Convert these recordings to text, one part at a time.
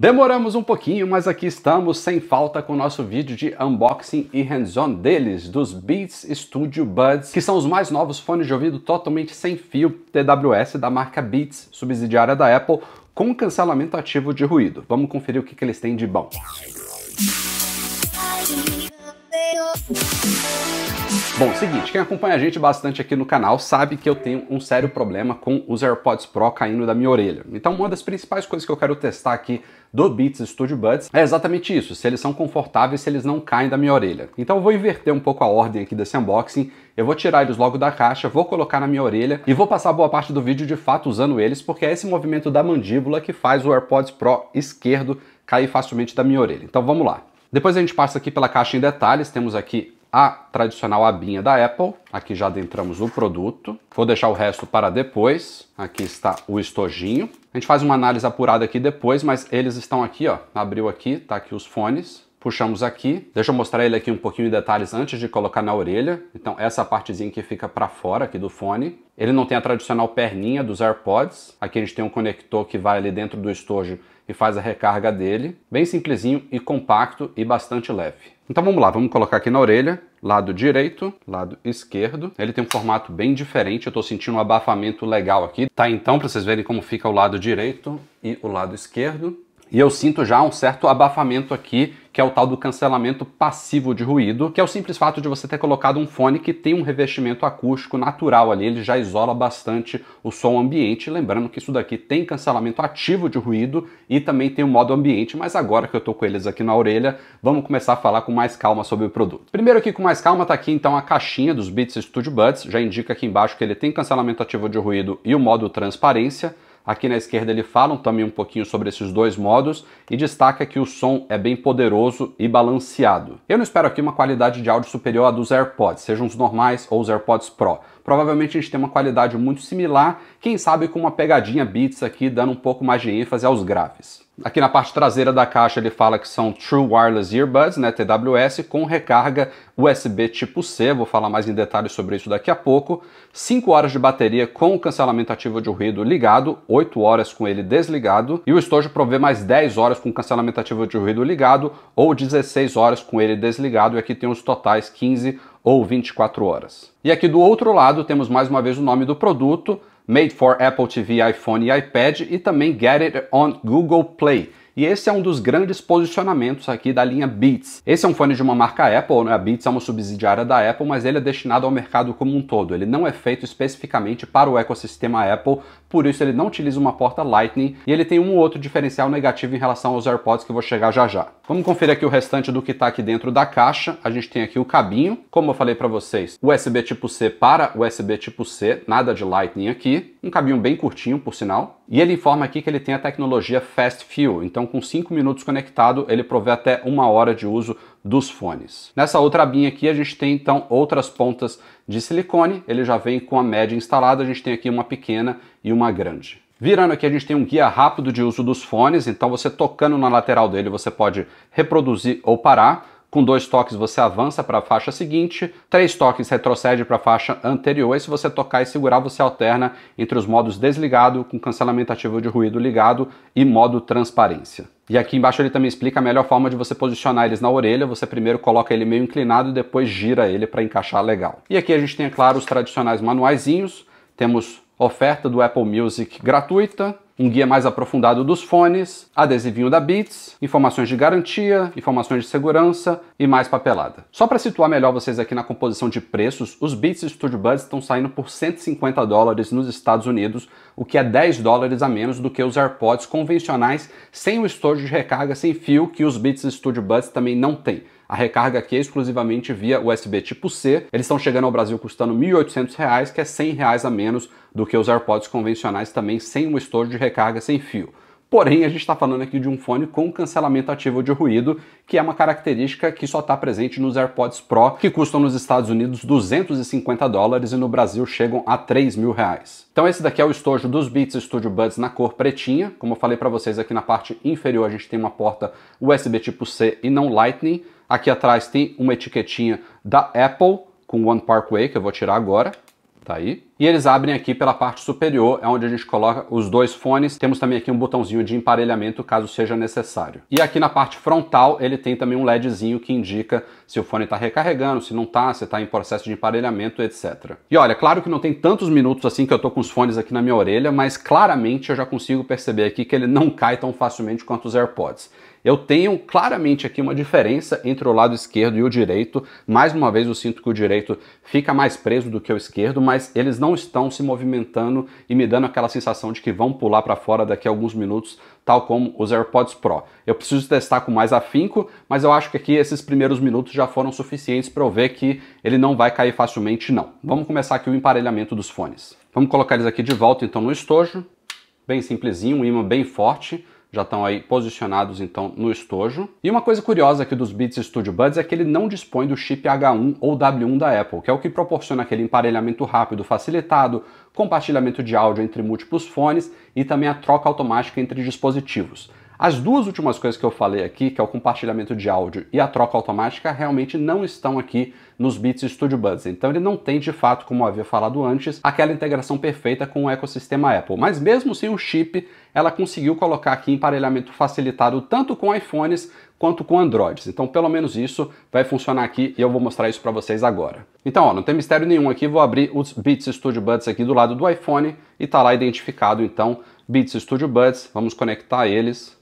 Demoramos um pouquinho, mas aqui estamos sem falta com o nosso vídeo de unboxing e hands-on deles, dos Beats Studio Buds, que são os mais novos fones de ouvido totalmente sem fio TWS da marca Beats, subsidiária da Apple, com cancelamento ativo de ruído. Vamos conferir o que, que eles têm de bom. Bom, seguinte, quem acompanha a gente bastante aqui no canal sabe que eu tenho um sério problema com os AirPods Pro caindo da minha orelha. Então, uma das principais coisas que eu quero testar aqui do Beats Studio Buds é exatamente isso, se eles são confortáveis, se eles não caem da minha orelha. Então, eu vou inverter um pouco a ordem aqui desse unboxing, eu vou tirar eles logo da caixa, vou colocar na minha orelha e vou passar boa parte do vídeo de fato usando eles, porque é esse movimento da mandíbula que faz o AirPods Pro esquerdo cair facilmente da minha orelha. Então, vamos lá. Depois a gente passa aqui pela caixa em detalhes, temos aqui a tradicional abinha da Apple. Aqui já adentramos o produto. Vou deixar o resto para depois. Aqui está o estojinho. A gente faz uma análise apurada aqui depois, mas eles estão aqui, ó. Abriu aqui, tá aqui os fones puxamos aqui. Deixa eu mostrar ele aqui um pouquinho em detalhes antes de colocar na orelha. Então essa partezinha que fica para fora aqui do fone. Ele não tem a tradicional perninha dos AirPods. Aqui a gente tem um conector que vai ali dentro do estojo e faz a recarga dele. Bem simplesinho e compacto e bastante leve. Então vamos lá, vamos colocar aqui na orelha. Lado direito, lado esquerdo. Ele tem um formato bem diferente, eu estou sentindo um abafamento legal aqui. Tá então para vocês verem como fica o lado direito e o lado esquerdo. E eu sinto já um certo abafamento aqui, que é o tal do cancelamento passivo de ruído, que é o simples fato de você ter colocado um fone que tem um revestimento acústico natural ali, ele já isola bastante o som ambiente. Lembrando que isso daqui tem cancelamento ativo de ruído e também tem o modo ambiente, mas agora que eu tô com eles aqui na orelha, vamos começar a falar com mais calma sobre o produto. Primeiro aqui com mais calma tá aqui então a caixinha dos Beats Studio Buds, já indica aqui embaixo que ele tem cancelamento ativo de ruído e o modo transparência. Aqui na esquerda ele fala também um pouquinho sobre esses dois modos e destaca que o som é bem poderoso e balanceado. Eu não espero aqui uma qualidade de áudio superior à dos AirPods, sejam os normais ou os AirPods Pro. Provavelmente a gente tem uma qualidade muito similar, quem sabe com uma pegadinha Beats aqui dando um pouco mais de ênfase aos graves. Aqui na parte traseira da caixa ele fala que são True Wireless Earbuds, né, TWS, com recarga USB tipo C, vou falar mais em detalhes sobre isso daqui a pouco. 5 horas de bateria com o cancelamento ativo de ruído ligado, 8 horas com ele desligado, e o estojo provê mais 10 horas com cancelamento ativo de ruído ligado ou 16 horas com ele desligado, e aqui tem os totais 15 ou 24 horas. E aqui do outro lado temos mais uma vez o nome do produto, Made for Apple TV, iPhone e iPad e também Get It on Google Play. E esse é um dos grandes posicionamentos aqui da linha Beats. Esse é um fone de uma marca Apple, né? a Beats é uma subsidiária da Apple, mas ele é destinado ao mercado como um todo. Ele não é feito especificamente para o ecossistema Apple, por isso ele não utiliza uma porta Lightning e ele tem um ou outro diferencial negativo em relação aos AirPods que eu vou chegar já já. Vamos conferir aqui o restante do que está aqui dentro da caixa. A gente tem aqui o cabinho, como eu falei para vocês, USB tipo C para USB tipo C, nada de Lightning aqui. Um cabinho bem curtinho, por sinal. E ele informa aqui que ele tem a tecnologia Fast Fuel, então com 5 minutos conectado, ele provê até uma hora de uso dos fones. Nessa outra abinha aqui a gente tem então outras pontas de silicone, ele já vem com a média instalada, a gente tem aqui uma pequena e uma grande. Virando aqui, a gente tem um guia rápido de uso dos fones, então você tocando na lateral dele, você pode reproduzir ou parar. Com dois toques você avança para a faixa seguinte, três toques retrocede para a faixa anterior e se você tocar e segurar você alterna entre os modos desligado com cancelamento ativo de ruído ligado e modo transparência. E aqui embaixo ele também explica a melhor forma de você posicionar eles na orelha. Você primeiro coloca ele meio inclinado e depois gira ele para encaixar legal. E aqui a gente tem, é claro, os tradicionais manuaizinhos. Temos oferta do Apple Music gratuita, um guia mais aprofundado dos fones, adesivinho da Beats, informações de garantia, informações de segurança e mais papelada. Só para situar melhor vocês aqui na composição de preços, os Beats Studio Buds estão saindo por 150 dólares nos Estados Unidos, o que é 10 dólares a menos do que os AirPods convencionais sem o estojo de recarga sem fio que os Beats Studio Buds também não têm. A recarga aqui é exclusivamente via USB tipo C. Eles estão chegando ao Brasil custando R$ 1.800, que é R$ 100 a menos do que os AirPods convencionais também sem um estojo de recarga sem fio. Porém, a gente está falando aqui de um fone com cancelamento ativo de ruído, que é uma característica que só está presente nos AirPods Pro, que custam nos Estados Unidos 250 dólares e no Brasil chegam a 3 mil reais. Então esse daqui é o estojo dos Beats Studio Buds na cor pretinha. Como eu falei para vocês, aqui na parte inferior a gente tem uma porta USB tipo C e não Lightning. Aqui atrás tem uma etiquetinha da Apple com One Parkway, que eu vou tirar agora. Tá aí e eles abrem aqui pela parte superior, é onde a gente coloca os dois fones. Temos também aqui um botãozinho de emparelhamento, caso seja necessário. E aqui na parte frontal, ele tem também um LEDzinho que indica se o fone está recarregando, se não está, se está em processo de emparelhamento, etc. E olha, claro que não tem tantos minutos assim que eu estou com os fones aqui na minha orelha, mas claramente eu já consigo perceber aqui que ele não cai tão facilmente quanto os AirPods. Eu tenho claramente aqui uma diferença entre o lado esquerdo e o direito. Mais uma vez, eu sinto que o direito fica mais preso do que o esquerdo, mas eles não não estão se movimentando e me dando aquela sensação de que vão pular para fora daqui a alguns minutos, tal como os AirPods Pro. Eu preciso testar com mais afinco, mas eu acho que aqui esses primeiros minutos já foram suficientes para eu ver que ele não vai cair facilmente não. Vamos começar aqui o emparelhamento dos fones. Vamos colocar eles aqui de volta então no estojo, bem simplesinho, um imã bem forte já estão aí posicionados então no estojo. E uma coisa curiosa aqui dos Beats Studio Buds é que ele não dispõe do chip H1 ou W1 da Apple, que é o que proporciona aquele emparelhamento rápido facilitado, compartilhamento de áudio entre múltiplos fones e também a troca automática entre dispositivos. As duas últimas coisas que eu falei aqui, que é o compartilhamento de áudio e a troca automática, realmente não estão aqui nos Beats Studio Buds. Então ele não tem de fato, como eu havia falado antes, aquela integração perfeita com o ecossistema Apple. Mas mesmo sem o chip, ela conseguiu colocar aqui emparelhamento facilitado tanto com iPhones quanto com Androids. Então, pelo menos isso vai funcionar aqui e eu vou mostrar isso para vocês agora. Então, ó, não tem mistério nenhum aqui, vou abrir os Beats Studio Buds aqui do lado do iPhone e tá lá identificado então Beats Studio Buds. Vamos conectar eles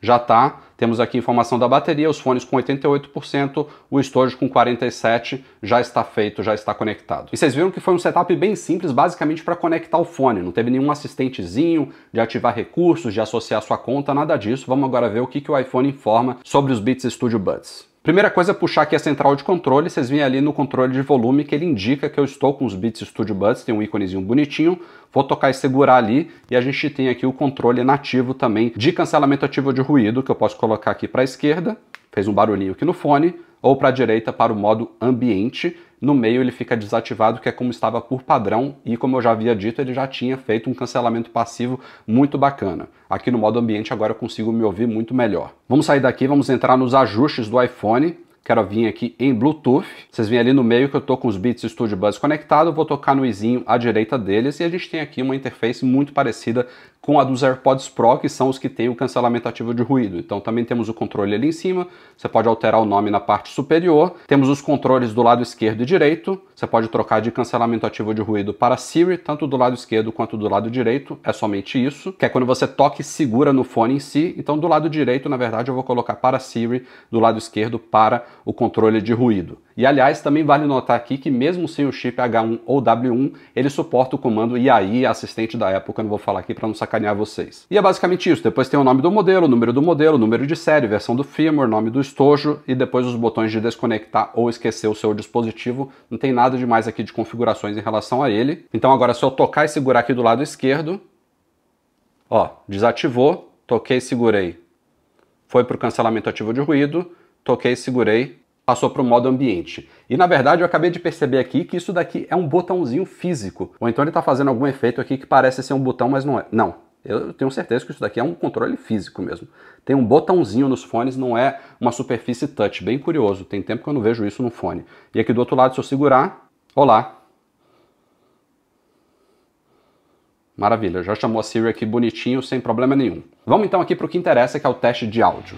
já tá. Temos aqui informação da bateria, os fones com 88%, o storage com 47%, já está feito, já está conectado. E vocês viram que foi um setup bem simples, basicamente para conectar o fone, não teve nenhum assistentezinho de ativar recursos, de associar sua conta, nada disso. Vamos agora ver o que, que o iPhone informa sobre os Beats Studio Buds. Primeira coisa é puxar aqui a central de controle, vocês vêm ali no controle de volume que ele indica que eu estou com os Beats Studio Buds, tem um íconezinho bonitinho, vou tocar e segurar ali e a gente tem aqui o controle nativo também de cancelamento ativo de ruído que eu posso colocar aqui para a esquerda, fez um barulhinho aqui no fone, ou para a direita para o modo ambiente no meio ele fica desativado, que é como estava por padrão, e como eu já havia dito, ele já tinha feito um cancelamento passivo muito bacana. Aqui no modo ambiente agora eu consigo me ouvir muito melhor. Vamos sair daqui, vamos entrar nos ajustes do iPhone. Quero vir aqui em Bluetooth. Vocês vêm ali no meio que eu estou com os Beats Studio Buds conectado, vou tocar no izinho à direita deles e a gente tem aqui uma interface muito parecida com a dos AirPods Pro, que são os que têm o cancelamento ativo de ruído. Então também temos o controle ali em cima, você pode alterar o nome na parte superior. Temos os controles do lado esquerdo e direito, você pode trocar de cancelamento ativo de ruído para Siri, tanto do lado esquerdo quanto do lado direito, é somente isso, que é quando você toca e segura no fone em si. Então do lado direito, na verdade, eu vou colocar para Siri, do lado esquerdo para o controle de ruído. E aliás, também vale notar aqui que mesmo sem o chip H1 ou W1, ele suporta o comando IAI, assistente da época eu não vou falar aqui para não sacar sacanear vocês. E é basicamente isso. Depois tem o nome do modelo, o número do modelo, o número de série, versão do firmware, nome do estojo e depois os botões de desconectar ou esquecer o seu dispositivo. Não tem nada demais aqui de configurações em relação a ele. Então agora se só tocar e segurar aqui do lado esquerdo. Ó, desativou, toquei e segurei. Foi para o cancelamento ativo de ruído, toquei e segurei, passou para o modo ambiente. E na verdade eu acabei de perceber aqui que isso daqui é um botãozinho físico. Ou então ele está fazendo algum efeito aqui que parece ser um botão, mas não é. Não, eu tenho certeza que isso daqui é um controle físico mesmo. Tem um botãozinho nos fones, não é uma superfície touch. Bem curioso, tem tempo que eu não vejo isso no fone. E aqui do outro lado, se eu segurar, olá. Maravilha, já chamou a Siri aqui bonitinho, sem problema nenhum. Vamos então aqui para o que interessa, que é o teste de áudio.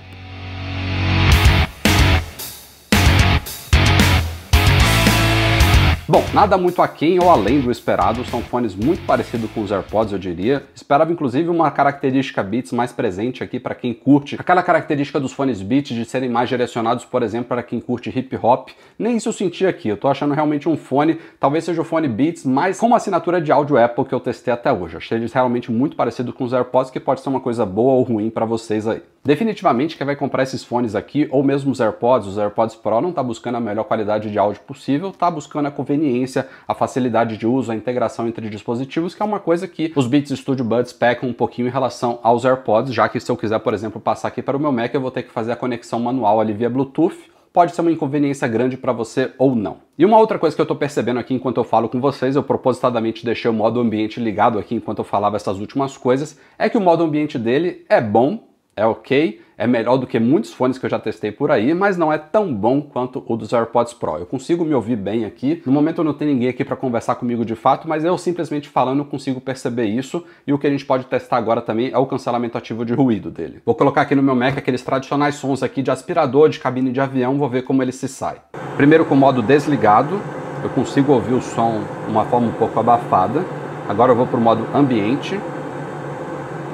Bom, nada muito aquém ou além do esperado, são fones muito parecidos com os AirPods, eu diria. Esperava inclusive uma característica Beats mais presente aqui para quem curte. Aquela característica dos fones Beats de serem mais direcionados, por exemplo, para quem curte hip hop. Nem isso eu senti aqui. Eu tô achando realmente um fone, talvez seja o fone Beats, mas com uma assinatura de áudio Apple que eu testei até hoje. Achei eles realmente muito parecido com os AirPods, que pode ser uma coisa boa ou ruim para vocês aí. Definitivamente quem vai comprar esses fones aqui, ou mesmo os AirPods, os AirPods Pro, não tá buscando a melhor qualidade de áudio possível, tá buscando a conveniência conveniência, a facilidade de uso, a integração entre dispositivos, que é uma coisa que os Beats Studio Buds pecam um pouquinho em relação aos AirPods, já que se eu quiser, por exemplo, passar aqui para o meu Mac, eu vou ter que fazer a conexão manual ali via Bluetooth. Pode ser uma inconveniência grande para você ou não. E uma outra coisa que eu estou percebendo aqui enquanto eu falo com vocês, eu propositadamente deixei o modo ambiente ligado aqui enquanto eu falava essas últimas coisas, é que o modo ambiente dele é bom, é ok, é melhor do que muitos fones que eu já testei por aí, mas não é tão bom quanto o dos AirPods Pro. Eu consigo me ouvir bem aqui. No momento eu não tenho ninguém aqui para conversar comigo de fato, mas eu simplesmente falando consigo perceber isso. E o que a gente pode testar agora também é o cancelamento ativo de ruído dele. Vou colocar aqui no meu Mac aqueles tradicionais sons aqui de aspirador, de cabine de avião, vou ver como ele se sai. Primeiro com o modo desligado, eu consigo ouvir o som de uma forma um pouco abafada. Agora eu vou para o modo ambiente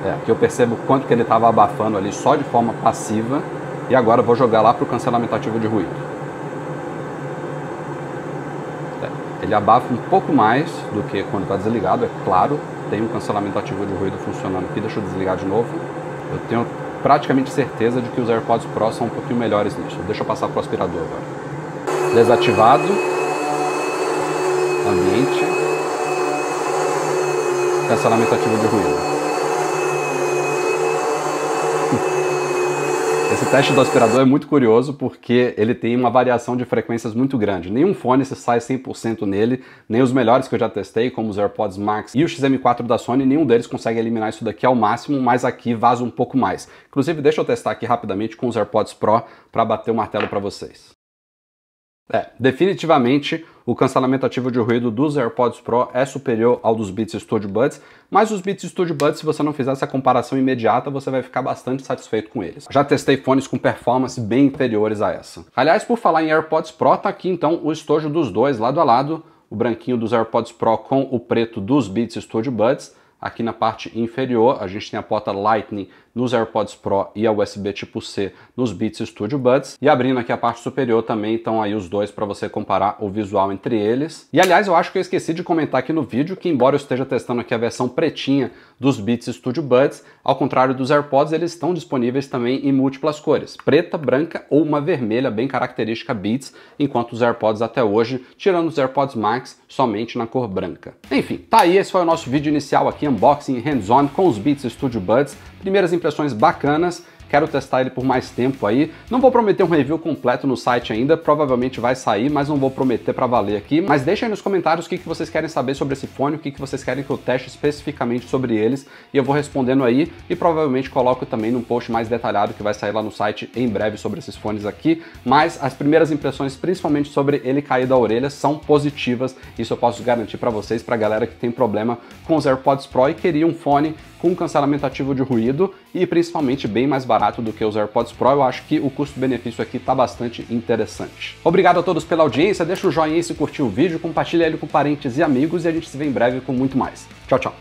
é, que eu percebo quanto que ele estava abafando ali só de forma passiva e agora vou jogar lá para o cancelamento ativo de ruído. É, ele abafa um pouco mais do que quando está desligado, é claro, tem um cancelamento ativo de ruído funcionando aqui, deixa eu desligar de novo. Eu tenho praticamente certeza de que os AirPods Pro são um pouquinho melhores nisso. Deixa eu passar para o aspirador agora. Desativado. Ambiente. Cancelamento ativo de ruído. Esse teste do aspirador é muito curioso porque ele tem uma variação de frequências muito grande. Nenhum fone se sai 100% nele, nem os melhores que eu já testei, como os AirPods Max e o XM4 da Sony, nenhum deles consegue eliminar isso daqui ao máximo, mas aqui vaza um pouco mais. Inclusive, deixa eu testar aqui rapidamente com os AirPods Pro para bater o martelo para vocês. É, definitivamente o cancelamento ativo de ruído dos AirPods Pro é superior ao dos Beats Studio Buds, mas os Beats Studio Buds, se você não fizer essa comparação imediata, você vai ficar bastante satisfeito com eles. Já testei fones com performance bem inferiores a essa. Aliás, por falar em AirPods Pro, tá aqui então o estojo dos dois lado a lado, o branquinho dos AirPods Pro com o preto dos Beats Studio Buds. Aqui na parte inferior, a gente tem a porta Lightning nos AirPods Pro e a USB tipo C nos Beats Studio Buds. E abrindo aqui a parte superior também estão aí os dois para você comparar o visual entre eles. E aliás, eu acho que eu esqueci de comentar aqui no vídeo que embora eu esteja testando aqui a versão pretinha dos Beats Studio Buds, ao contrário dos AirPods, eles estão disponíveis também em múltiplas cores, preta, branca ou uma vermelha bem característica Beats, enquanto os AirPods até hoje, tirando os AirPods Max, somente na cor branca. Enfim, tá aí, esse foi o nosso vídeo inicial aqui, unboxing hands-on com os Beats Studio Buds primeiras impressões bacanas quero testar ele por mais tempo aí. Não vou prometer um review completo no site ainda, provavelmente vai sair, mas não vou prometer para valer aqui. Mas deixa aí nos comentários o que, que vocês querem saber sobre esse fone, o que, que vocês querem que eu teste especificamente sobre eles, e eu vou respondendo aí e provavelmente coloco também num post mais detalhado que vai sair lá no site em breve sobre esses fones aqui. Mas as primeiras impressões, principalmente sobre ele cair da orelha, são positivas, isso eu posso garantir para vocês, para galera que tem problema com os AirPods Pro e queria um fone com cancelamento ativo de ruído e principalmente bem mais barato do que os AirPods Pro. Eu acho que o custo-benefício aqui está bastante interessante. Obrigado a todos pela audiência, deixa o joinha aí se curtiu o vídeo, compartilha ele com parentes e amigos e a gente se vê em breve com muito mais. Tchau, tchau!